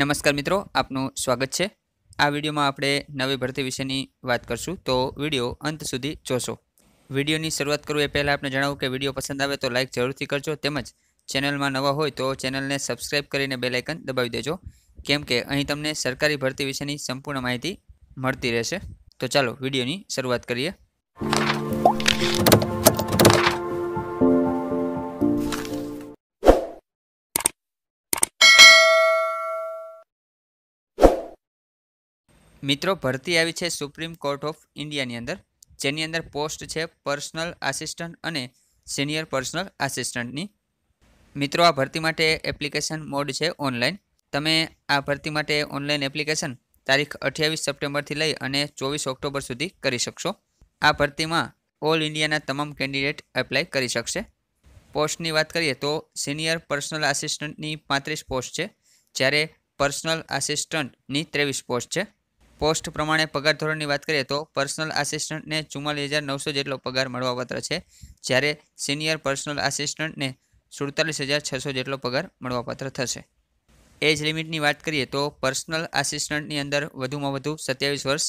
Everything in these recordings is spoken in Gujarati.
નમસ્કાર મિત્રો આપનું સ્વાગત છે આ વિડીયોમાં આપણે નવી ભરતી વિશેની વાત કરશું તો વિડીયો અંત સુધી જોશો વિડીયોની શરૂઆત કરું એ પહેલાં આપણે જણાવું કે વિડીયો પસંદ આવે તો લાઇક જરૂરથી કરજો તેમજ ચેનલમાં નવા હોય તો ચેનલને સબસ્ક્રાઇબ કરીને બે બેલાઇકન દબાવી દેજો કેમ કે અહીં તમને સરકારી ભરતી વિશેની સંપૂર્ણ માહિતી મળતી રહેશે તો ચાલો વિડીયોની શરૂઆત કરીએ મિત્રો ભરતી આવી છે સુપ્રીમ કોર્ટ ઓફ ઇન્ડિયાની અંદર જેની અંદર પોસ્ટ છે પર્સનલ આસિસ્ટન્ટ અને સિનિયર પર્સનલ આસિસ્ટન્ટની મિત્રો આ ભરતી માટે એપ્લિકેશન મોડ છે ઓનલાઈન તમે આ ભરતી માટે ઓનલાઈન એપ્લિકેશન તારીખ અઠ્યાવીસ સપ્ટેમ્બરથી લઈ અને ચોવીસ ઓક્ટોબર સુધી કરી શકશો આ ભરતીમાં ઓલ ઇન્ડિયાના તમામ કેન્ડિડેટ એપ્લાય કરી શકશે પોસ્ટની વાત કરીએ તો સિનિયર પર્સનલ આસિસ્ટન્ટની પાંત્રીસ પોસ્ટ છે જ્યારે પર્સનલ આસિસ્ટન્ટની ત્રેવીસ પોસ્ટ છે પોસ્ટ પ્રમાણે પગાર ધોરણની વાત કરીએ તો પર્સનલ આસિસ્ટન્ટને ચુમ્માલીસ હજાર નવસો જેટલો પગાર મળવાપાત્ર છે જ્યારે સિનિયર પર્સનલ આસિસ્ટન્ટને સુડતાલીસ હજાર છસો જેટલો પગાર મળવાપાત્ર થશે એજ લિમિટની વાત કરીએ તો પર્સનલ આસિસ્ટન્ટની અંદર વધુમાં વધુ સત્યાવીસ વર્ષ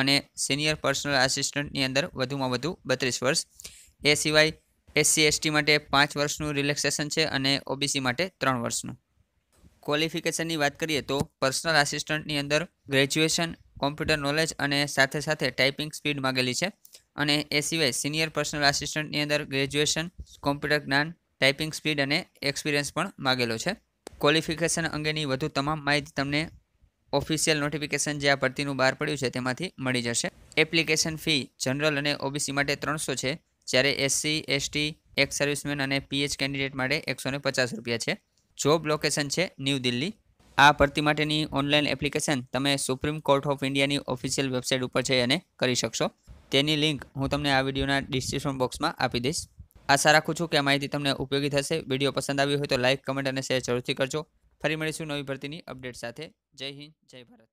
અને સિનિયર પર્સનલ આસિસ્ટન્ટની અંદર વધુમાં વધુ બત્રીસ વર્ષ એ સિવાય એસસી એસટી માટે પાંચ વર્ષનું રિલેક્સેશન છે અને ઓબીસી માટે ત્રણ વર્ષનું ક્વોલિફિકેશનની વાત કરીએ તો પર્સનલ આસિસ્ટન્ટની અંદર ગ્રેજ્યુએશન કોમ્પ્યુટર નોલેજ અને સાથે સાથે ટાઈપિંગ સ્પીડ માગેલી છે અને એ સિવાય સિનિયર પર્સનલ આસિસ્ટન્ટની અંદર ગ્રેજ્યુએશન કોમ્પ્યુટર જ્ઞાન ટાઈપિંગ સ્પીડ અને એક્સપિરિયન્સ પણ માગેલો છે ક્વોલિફિકેશન અંગેની વધુ તમામ માહિતી તમને ઓફિશિયલ નોટિફિકેશન જે આ ભરતીનું બહાર પડ્યું છે તેમાંથી મળી જશે એપ્લિકેશન ફી જનરલ અને ઓબીસી માટે ત્રણસો છે જ્યારે એસસી એસટી એક્સ સર્વિસમેન અને પીએચ કેન્ડિડેટ માટે એકસો પચાસ રૂપિયા છે જોબ લોકેશન છે ન્યૂ દિલ્હી આ ભરતી માટેની ઓનલાઈન એપ્લિકેશન તમે સુપ્રીમ કોર્ટ ઓફ ઇન્ડિયાની ઓફિશિયલ વેબસાઇટ ઉપર છે અને કરી શકશો તેની લિંક હું તમને આ વિડીયોના ડિસ્ક્રિપ્શન બોક્સમાં આપી દઈશ આશા રાખું છું કે આ માહિતી તમને ઉપયોગી થશે વિડીયો પસંદ આવ્યો હોય તો લાઇક કમેન્ટ અને શેર જરૂરથી કરજો ફરી મળીશું નવી ભરતીની અપડેટ સાથે જય હિન્દ જય ભારત